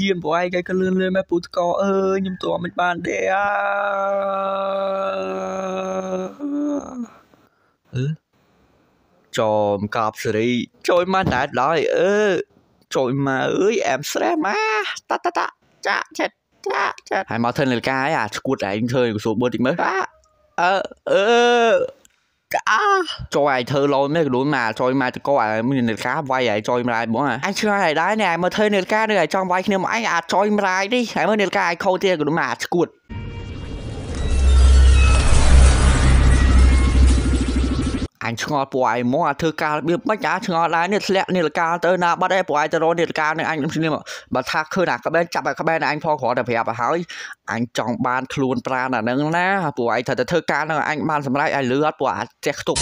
យានពួកឯងគេក៏លឿនលឿនម៉ែពូតកអើយខ្ញុំទោះមិនបានទេអើអឺចំកាប់សេរីជួយមកតែឡើយអឺជួយមកអើយអែមស្រេះមកតាតាតាចាក់ចិត្តចាក់ចិត្តហើយមកធ្វើលកាហើយអាឈួតឯងធ្វើកសួរបើតិចមើលអឺអឺកាចូលឲ្យធ្វើឡូននេះខ្លួនមកចូលមកតកអាមាននេតកាវាយឲ្យចូលម្លាយហ្មងអាឆ្លើយឲ្យដែរនេះឲ្យមើលធ្វើនេតកានេះឲ្យចង់វាយខ្ញុំឯងអាចចូលម្លាយនេះហើយមើលនេតកាឲ្យខោទៀតខ្លួនមកអាចឈួតអញឆ្ងល់ពួកឯងហ្មងអាធ្វើការរបៀបមិនអាចឆ្ងល់ដែរនេះធ្លាក់នាឡិកាទៅណាបាត់ឯងពួកឯងទៅរកនាឡិកានឹងអញបើថាឃើញអាក្បែរចាប់អាក្បែរអញផងគ្រាន់តែប្រាប់ទៅហើយអញចង់បានខ្លួនប្រាណអានឹងណាពួកឯងថាទៅធ្វើការនឹងអញបានសម្រេចឲ្យលឺអត់ពួកអាចចេះខ្ទប់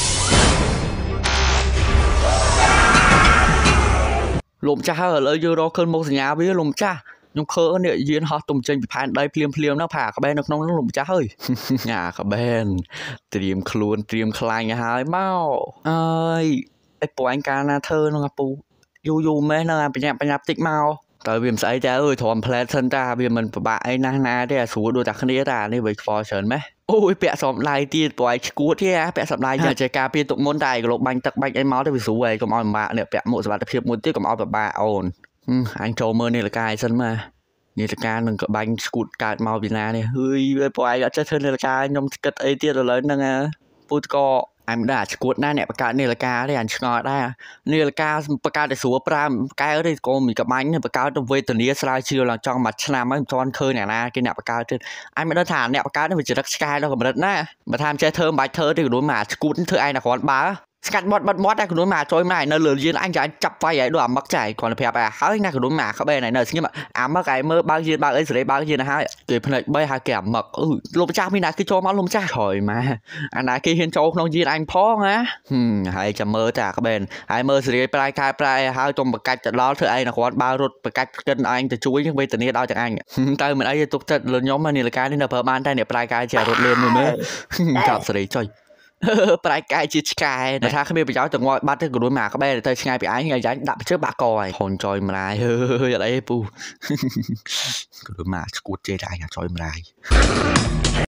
លោកម្ចាស់ហើយឥឡូវយើងរកឃើញមុខសញ្ញាវាលោកម្ចាស់ខ្ញុំឃើញនេះយានហោះទុំចេញពីផែនដីភ្លាមភ្លាមហ្នឹងផាក្បែរនៅក្នុងនោះលោកម្ចាស់ហើយអាក្បែរត្រៀមខ្លួនត្រៀមខ្លាញ់ហើយមកអើយអីពួកអញកាលណាធ្វើហ្នឹងអាពូយូយូម៉េះហ្នឹងអាបញ្ញាបញ្ញាតិចមកតើវាមិនស្អីតែអើយទ្រាំផ្លែសិនតាវាមិនពិបាកអីណាស់ណាទេអាស្រួលដូចតែគ្នាតានេះវាខ្វល់ច្រើនម៉េះអូយពាក់សំដៃទៀតព្រោះឯងឈួតទេអាពាក់សំដៃយ៉ាចេះការពារទុកមុនតែឯងក្លោបាញ់ទឹកបាញ់អីមកទៅវាស្រួលឯងកុំឲ្យពិបាកនេះពាក់មួកសុវត្ថិភាពមួយទៀតកុំឲ្យពិបាកអូនអញចូលមើលនាឡិកាឲ្យសិនមកនាឡិកានឹងក្បាញ់ស្គូតកើតមកពីណានេះហុយពួកឯងអត់ចេះធ្វើនាឡិកាខ្ញុំគិតអីទៀតឥឡូវហ្នឹងពូតកអញមិនដឹងអាស្គួតណាអ្នកបង្កើតនាឡិកាទេអញឆ្ងល់ដែរនាឡិកាបង្កើតតែស្រួលប្រាំកែទេកុំមីក្បាញ់បង្កើតទៅវេទនាស្រាវជ្រាវឡើងចង់មួយឆ្នាំហើយមិនទាន់ឃើញអ្នកណាគេអ្នកបង្កើតទៀតអញមិនដឹងថាអ្នកបង្កើតនេះវាចរិតឆ្កែដល់កម្រិតណាបើថាមិនចេះធ្វើមិនបាច់ធ្វើទេខ្លួនមកអាស្គួតធ្វើឯងតែគ្រាន់បើស្កាត់មាត់បាត់មាត់តែខ្លួនមកជួយមកនៅលើយានអញចាចាប់វាយឲ្យដូចអាមឹកចាយគាត់ប្រាប់អាហើយណាខ្លួនមកក្បែរណៃនៅស្ងៀមអាមឹកឲ្យមើលបើកយានបើកអីសេរីបើកយានឲ្យគេភ្នែក3ហើយគេអាមឹកអឺលោកម្ចាស់មីណាគេចូលមកលោកម្ចាស់ក្រោយមកអាណាគេហ៊ានចូលក្នុងយានអញផងណាហើយចាំមើលតែក្បែរហើយមើលសេរីប្រៃខែប្រៃឲ្យទុំបកាច់ទៅដល់ធ្វើអីណាគាត់បើរត់បកាច់គិនអញទៅជួយវេទនាដល់ទាំងអញទៅមិនអីទុកចិត្តលើខ្ញុំនាឡិកានេះនៅប្រើបានតែអ្នកប្រៃខែជារត់លឿនមួយមើលកាប់សេរីចុយប្រែកាយជាឆ្កែតែថាគ្មានប្រយោជន៍ទៅងាត់បាត់ទៅគ្រួយមកក្បែរទៅឆ្ងាយពីឯងថ្ងៃចាញ់ដាក់ជើងបាក់កហើយហូនចយម្លាយអើយអត់អីពូគ្រួយមកស្គួតជេរតែឯងចយម្លាយ